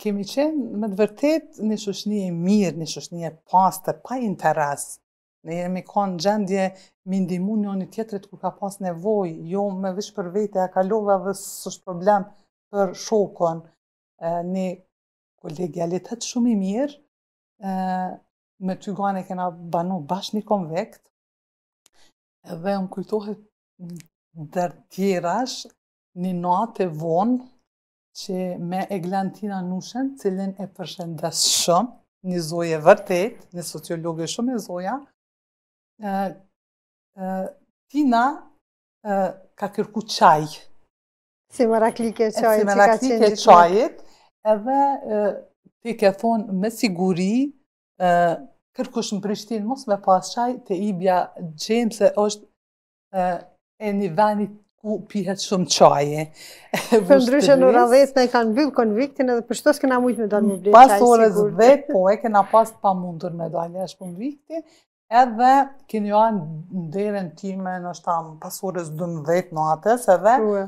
kemi qenë me të vërtet në shoshni e mirë, në shoshni e pastër, pa interes. Ne jemi ka në gjendje, mi ndimu një një tjetërit ku ka pas nevoj, jo me vishë për vete, e ka dhe së shë problem për shokon. Një kolegialitet shumë i mirë, me ty gane kena banu bashkë një konvekt, dhe më kujtohet dërë tjera është një natë e vonë, që me Eglantina Nushen, cilin e përshëndes shumë, një zoje vërtet, një sociologë shumë e zoja, Tina ka kërku qaj. Si më raklike qajit. Si më raklike qajit, edhe e, ti ke thonë me siguri, kërkush në Prishtinë mos me pas qaj, të i bja gjemë se është e, e një venit ku pihet shumë qaje. Për ndryshë në radhes në e kanë bëllë konviktin edhe për shtos këna mujtë me dalë një blinë qaj sigur. Pas dhe po e këna pas pa mundur me dalë e shpun vikti, edhe kënë jo anë ndërën time në shtam pas orës 12 në atës edhe, Ue.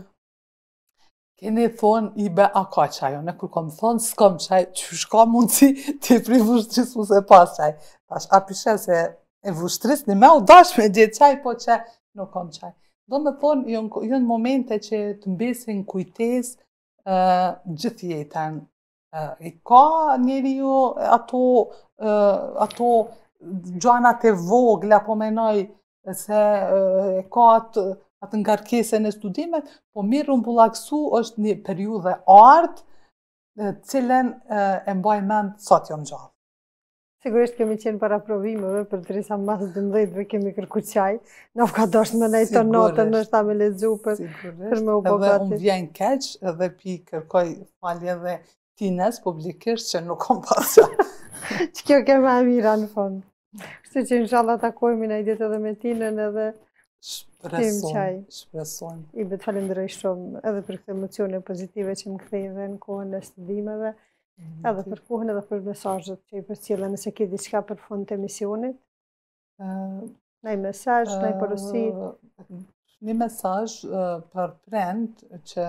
Kene thonë, i be, a ka qaj, unë kur kom thonë, s'kom qaj, që shka mundësi të pri vushtrisu se pas Tash, a pishe se e vushtrisni me u dash me gjithë qaj, po që nuk kom qaj do me thonë, jënë jo jo momente që të mbesin kujtes gjithë jetën. I ka njeri ju ato gjanat e vogla, po menoj se ka atë ngarkese në studimet, po mirë rëmbu bulaksu është një periudhe artë, cilën e mbaj mend sot jam gjallë. Sigurisht kemi qenë para provimeve, për të risa masë dë mdhejtëve kemi kërku qaj, në fka doshtë me nejtë të notën, në shta me lezu për, për me u bogati. Edhe unë vjen keqë, edhe pi kërkoj falje dhe tines publikisht që nuk kom pasë. që kjo kemë e mira në fondë. Kështë që në shala takojmë i në ditë edhe me tinen edhe shpresojmë, shpresojmë. I betë falim shumë edhe për këtë emocione pozitive që më këthejnë dhe në kohën e studimeve. Mhm. Edhe për kohën edhe për mesajët që i përcjela nëse ke diçka për fund të emisionit. Uh, Nëj mesaj, uh, nëj Në Një mesaj për prend që...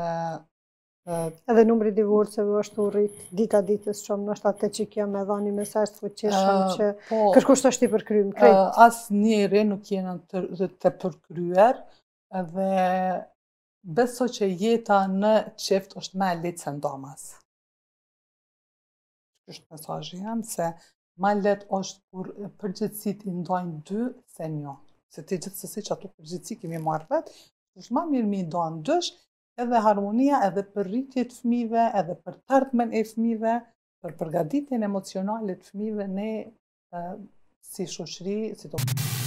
edhe numri divorcëve është u rritë dita ditës shumë, nështë atë që kja me dha një mesaj të fëqeshëm që po, kërkush të është i përkryjëm, krejt. asë njëri nuk jena të, të përkryjër dhe beso që jeta në qift është me e litë se është mesajë jam, se ma let është kur përgjithësit i ndojnë dy, se një. Se ti gjithë sësi që ato përgjithësit kemi marrë vetë, është ma mirë mi ndojnë dësh, edhe harmonia, edhe për rritjet fmive, edhe për tartmen e fmive, për përgaditin emocionalit fmive, ne si shushri, si do